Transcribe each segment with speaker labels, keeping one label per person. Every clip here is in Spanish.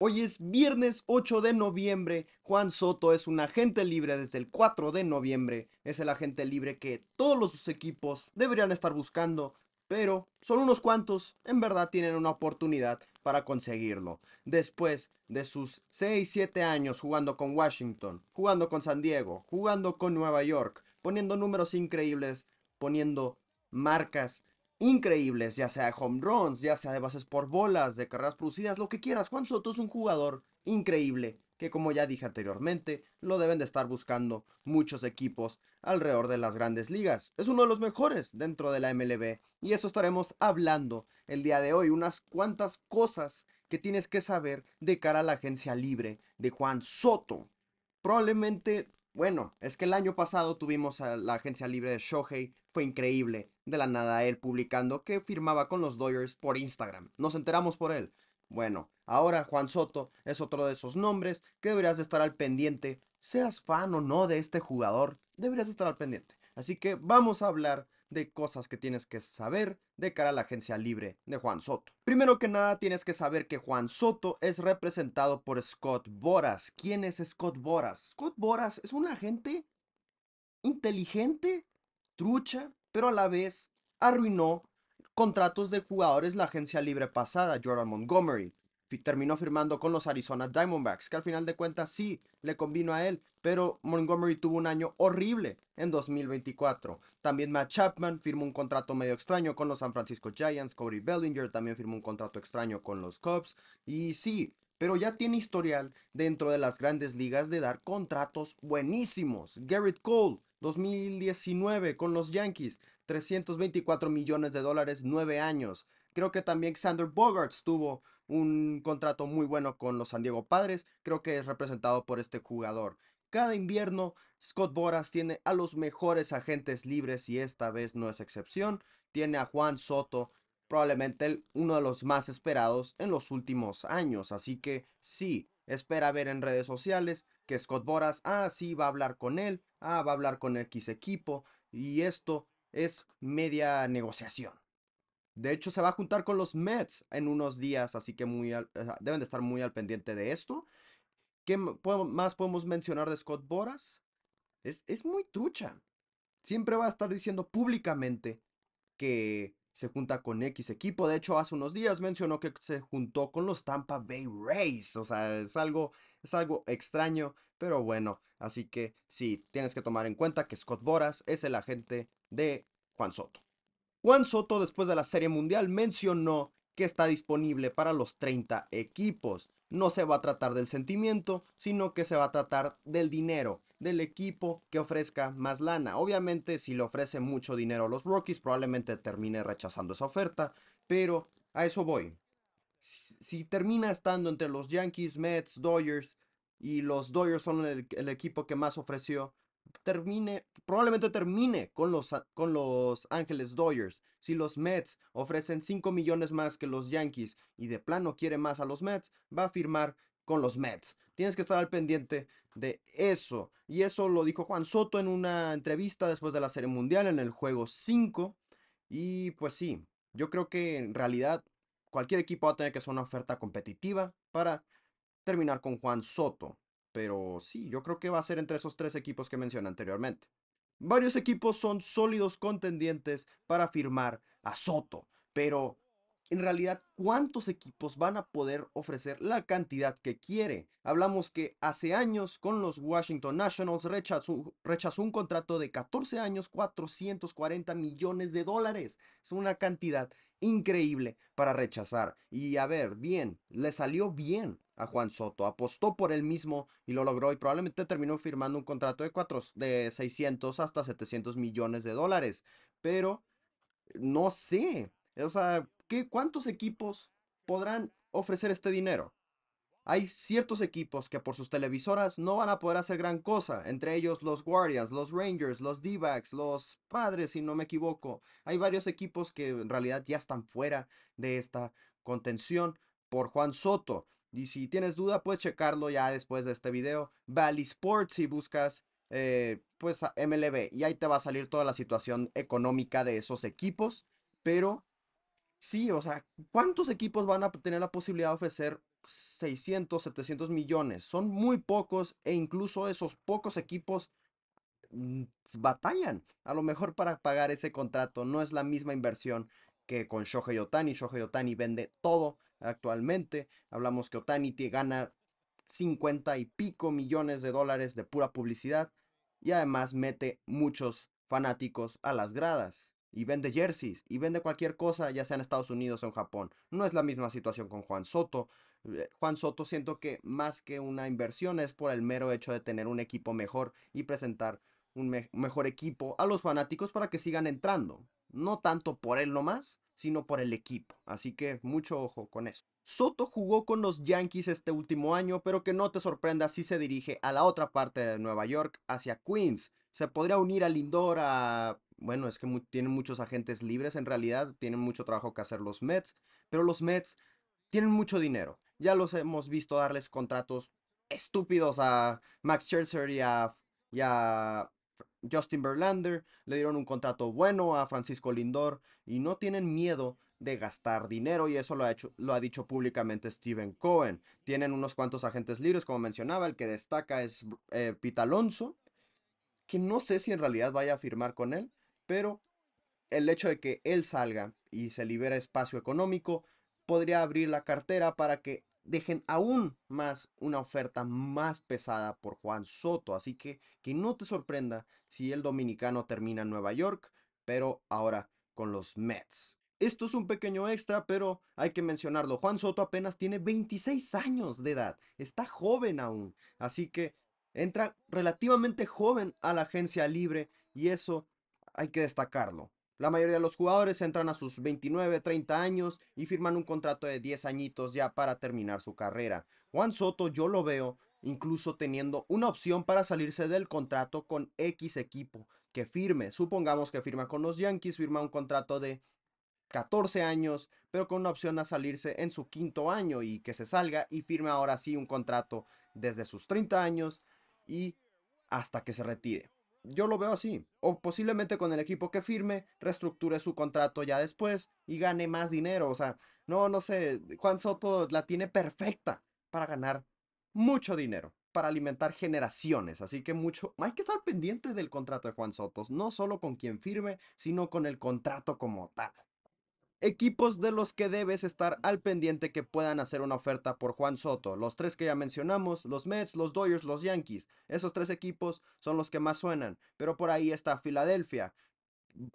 Speaker 1: Hoy es viernes 8 de noviembre. Juan Soto es un agente libre desde el 4 de noviembre. Es el agente libre que todos los equipos deberían estar buscando, pero solo unos cuantos en verdad tienen una oportunidad para conseguirlo. Después de sus 6-7 años jugando con Washington, jugando con San Diego, jugando con Nueva York, poniendo números increíbles, poniendo marcas increíbles, ya sea de home runs, ya sea de bases por bolas, de carreras producidas, lo que quieras. Juan Soto es un jugador increíble que como ya dije anteriormente, lo deben de estar buscando muchos equipos alrededor de las grandes ligas. Es uno de los mejores dentro de la MLB y eso estaremos hablando el día de hoy, unas cuantas cosas que tienes que saber de cara a la agencia libre de Juan Soto. Probablemente bueno, es que el año pasado tuvimos a la agencia libre de Shohei, fue increíble, de la nada él publicando que firmaba con los Dodgers por Instagram, nos enteramos por él. Bueno, ahora Juan Soto es otro de esos nombres que deberías estar al pendiente, seas fan o no de este jugador, deberías estar al pendiente. Así que vamos a hablar de cosas que tienes que saber de cara a la agencia libre de Juan Soto. Primero que nada tienes que saber que Juan Soto es representado por Scott Boras. ¿Quién es Scott Boras? Scott Boras es un agente inteligente, trucha, pero a la vez arruinó contratos de jugadores la agencia libre pasada, Jordan Montgomery terminó firmando con los Arizona Diamondbacks, que al final de cuentas sí le convino a él, pero Montgomery tuvo un año horrible en 2024. También Matt Chapman firmó un contrato medio extraño con los San Francisco Giants, Cody Bellinger también firmó un contrato extraño con los Cubs, y sí, pero ya tiene historial dentro de las grandes ligas de dar contratos buenísimos. Garrett Cole, 2019 con los Yankees, 324 millones de dólares, 9 años. Creo que también Xander Bogarts tuvo un contrato muy bueno con los San Diego Padres, creo que es representado por este jugador. Cada invierno, Scott Boras tiene a los mejores agentes libres y esta vez no es excepción. Tiene a Juan Soto, probablemente uno de los más esperados en los últimos años. Así que sí, espera ver en redes sociales que Scott Boras, ah, sí, va a hablar con él, ah, va a hablar con X equipo y esto es media negociación. De hecho, se va a juntar con los Mets en unos días, así que muy deben de estar muy al pendiente de esto. ¿Qué más podemos mencionar de Scott Boras? Es, muy trucha. Siempre va a estar diciendo públicamente que se junta con X equipo. De hecho, hace unos días mencionó que se juntó con los Tampa Bay Rays. O sea, es algo, es algo extraño, pero bueno. Así que sí, tienes que tomar en cuenta que Scott Boras es el agente de Juan Soto. Juan Soto después de la Serie Mundial mencionó que está disponible para los 30 equipos. No se va a tratar del sentimiento, sino que se va a tratar del dinero, del equipo que ofrezca más lana. Obviamente, si le ofrece mucho dinero a los Rockies, probablemente termine rechazando esa oferta, pero a eso voy. Si termina estando entre los Yankees, Mets, Dodgers, y los Dodgers son el, el equipo que más ofreció, termine, probablemente termine con los, con los Ángeles Doyers Si los Mets ofrecen 5 millones más que los Yankees y de plano quiere más a los Mets, va a firmar con los Mets. Tienes que estar al pendiente de eso. Y eso lo dijo Juan Soto en una entrevista después de la Serie Mundial en el juego 5. Y pues sí, yo creo que en realidad cualquier equipo va a tener que hacer una oferta competitiva para terminar con Juan Soto. Pero sí, yo creo que va a ser entre esos tres equipos que mencioné anteriormente. Varios equipos son sólidos contendientes para firmar a Soto, pero en realidad, ¿cuántos equipos van a poder ofrecer la cantidad que quiere? Hablamos que hace años con los Washington Nationals rechazó, rechazó, un contrato de 14 años, 440 millones de dólares. Es una cantidad increíble para rechazar. Y a ver, bien, le salió bien a Juan Soto. Apostó por él mismo y lo logró y probablemente terminó firmando un contrato de, de 600 hasta 700 millones de dólares. Pero no sé, o sea, ¿qué, ¿cuántos equipos podrán ofrecer este dinero? Hay ciertos equipos que por sus televisoras no van a poder hacer gran cosa, entre ellos los Guardians, los Rangers, los D-Backs, los Padres, si no me equivoco. Hay varios equipos que en realidad ya están fuera de esta contención por Juan Soto. Y si tienes duda, puedes checarlo ya después de este video. Valley Sports si buscas eh, pues MLB y ahí te va a salir toda la situación económica de esos equipos. Pero sí, o sea, ¿cuántos equipos van a tener la posibilidad de ofrecer 600, 700 millones? Son muy pocos e incluso esos pocos equipos mm, batallan a lo mejor para pagar ese contrato. No es la misma inversión que con Shohei Otani. Shohei Otani vende todo actualmente. Hablamos que Otani gana 50 y pico millones de dólares de pura publicidad y además mete muchos fanáticos a las gradas y vende jerseys y vende cualquier cosa, ya sea en Estados Unidos o en Japón. No es la misma situación con Juan Soto. Eh, Juan Soto siento que más que una inversión es por el mero hecho de tener un equipo mejor y presentar un mejor equipo a los fanáticos para que sigan entrando. No tanto por él nomás, sino por el equipo. Así que mucho ojo con eso. Soto jugó con los Yankees este último año, pero que no te sorprenda si se dirige a la otra parte de Nueva York, hacia Queens. Se podría unir a Lindor, a... Bueno, es que tienen muchos agentes libres en realidad, tienen mucho trabajo que hacer los Mets, pero los Mets tienen mucho dinero. Ya los hemos visto darles contratos estúpidos a Max Scherzer y a, y a Justin Verlander, le dieron un contrato bueno a Francisco Lindor y no tienen miedo de gastar dinero y eso lo ha, hecho, lo ha dicho públicamente Steven Cohen. Tienen unos cuantos agentes libres, como mencionaba, el que destaca es eh, Pete Alonso, que no sé si en realidad vaya a firmar con él, pero el hecho de que él salga y se libera espacio económico podría abrir la cartera para que dejen aún más una oferta más pesada por Juan Soto. Así que que no te sorprenda si el dominicano termina en Nueva York, pero ahora con los Mets. Esto es un pequeño extra, pero hay que mencionarlo. Juan Soto apenas tiene 26 años de edad. Está joven aún. Así que entra relativamente joven a la agencia libre y eso hay que destacarlo. La mayoría de los jugadores entran a sus 29, 30 años y firman un contrato de 10 añitos ya para terminar su carrera. Juan Soto yo lo veo incluso teniendo una opción para salirse del contrato con X equipo que firme. Supongamos que firma con los Yankees, firma un contrato de 14 años, pero con una opción a salirse en su quinto año y que se salga y firme ahora sí un contrato desde sus 30 años y hasta que se retire. Yo lo veo así. O posiblemente con el equipo que firme, reestructure su contrato ya después y gane más dinero. O sea, no, no sé, Juan Soto la tiene perfecta para ganar mucho dinero, para alimentar generaciones. Así que mucho, hay que estar pendiente del contrato de Juan Soto, no solo con quien firme, sino con el contrato como tal. Equipos de los que debes estar al pendiente que puedan hacer una oferta por Juan Soto. Los tres que ya mencionamos, los Mets, los Dodgers, los Yankees. Esos tres equipos son los que más suenan. Pero por ahí está Filadelfia.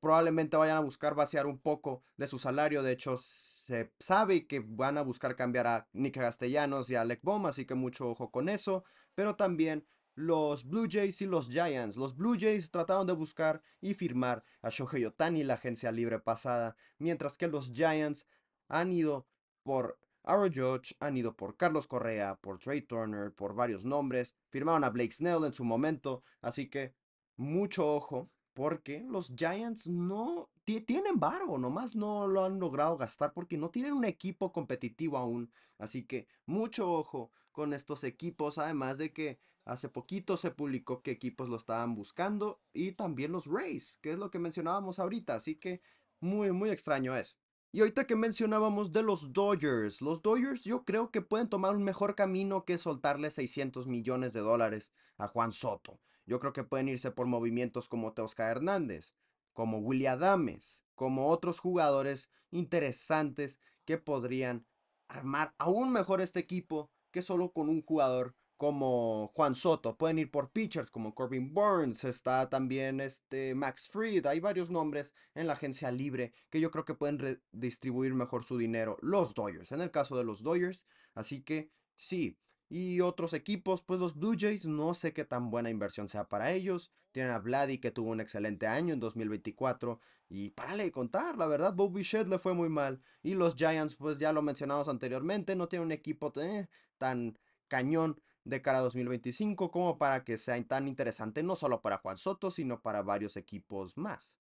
Speaker 1: Probablemente vayan a buscar vaciar un poco de su salario. De hecho, se sabe que van a buscar cambiar a Nick Castellanos y a Alec Bohm, así que mucho ojo con eso. Pero también los Blue Jays y los Giants. Los Blue Jays trataron de buscar y firmar a Shohei Otani la agencia libre pasada, mientras que los Giants han ido por Aaron Judge, han ido por Carlos Correa, por Trey Turner, por varios nombres. Firmaron a Blake Snell en su momento, así que mucho ojo porque los Giants no tienen barbo, nomás no lo han logrado gastar porque no tienen un equipo competitivo aún. Así que mucho ojo con estos equipos, además de que Hace poquito se publicó que equipos lo estaban buscando y también los Rays, que es lo que mencionábamos ahorita, así que muy, muy extraño es. Y ahorita que mencionábamos de los Dodgers, los Dodgers yo creo que pueden tomar un mejor camino que soltarle 600 millones de dólares a Juan Soto. Yo creo que pueden irse por movimientos como Teosca Hernández, como William Adames, como otros jugadores interesantes que podrían armar aún mejor este equipo que solo con un jugador como Juan Soto, pueden ir por pitchers como Corbin Burns, está también este Max Fried, hay varios nombres en la agencia libre que yo creo que pueden redistribuir mejor su dinero los Dodgers, en el caso de los Dodgers, así que sí. Y otros equipos, pues los Blue Jays, no sé qué tan buena inversión sea para ellos. Tienen a Vladi que tuvo un excelente año en 2024. Y párale de contar, la verdad, Bobby Shed le fue muy mal. Y los Giants, pues ya lo mencionamos anteriormente, no tienen un equipo eh, tan cañón de cara a 2025 como para que sea tan interesante no solo para Juan Soto, sino para varios equipos más.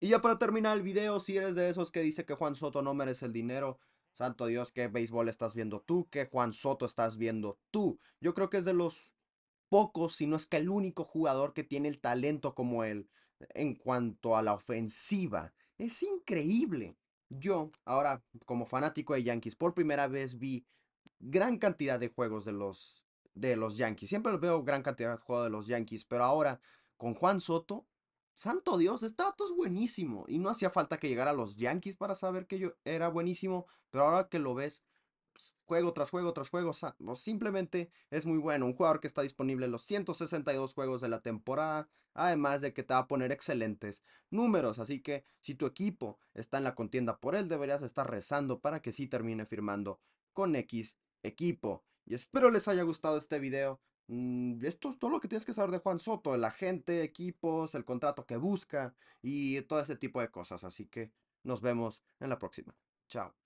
Speaker 1: Y ya para terminar el video, si eres de esos que dice que Juan Soto no merece el dinero, santo Dios, qué béisbol estás viendo tú, que Juan Soto estás viendo tú. Yo creo que es de los pocos, si no es que el único jugador que tiene el talento como él en cuanto a la ofensiva. Es increíble. Yo, ahora como fanático de Yankees, por primera vez vi gran cantidad de juegos de los de los Yankees. Siempre veo gran cantidad de juego de los Yankees, pero ahora con Juan Soto, santo Dios, este dato es buenísimo. Y no hacía falta que llegara a los Yankees para saber que yo era buenísimo, pero ahora que lo ves, pues, juego tras juego tras juego, simplemente es muy bueno. Un jugador que está disponible en los 162 juegos de la temporada, además de que te va a poner excelentes números. Así que si tu equipo está en la contienda por él, deberías estar rezando para que sí termine firmando con X equipo. Y espero les haya gustado este video. Mm, esto es todo lo que tienes que saber de Juan Soto, el agente, equipos, el contrato que busca y todo ese tipo de cosas. Así que nos vemos en la próxima. Chao.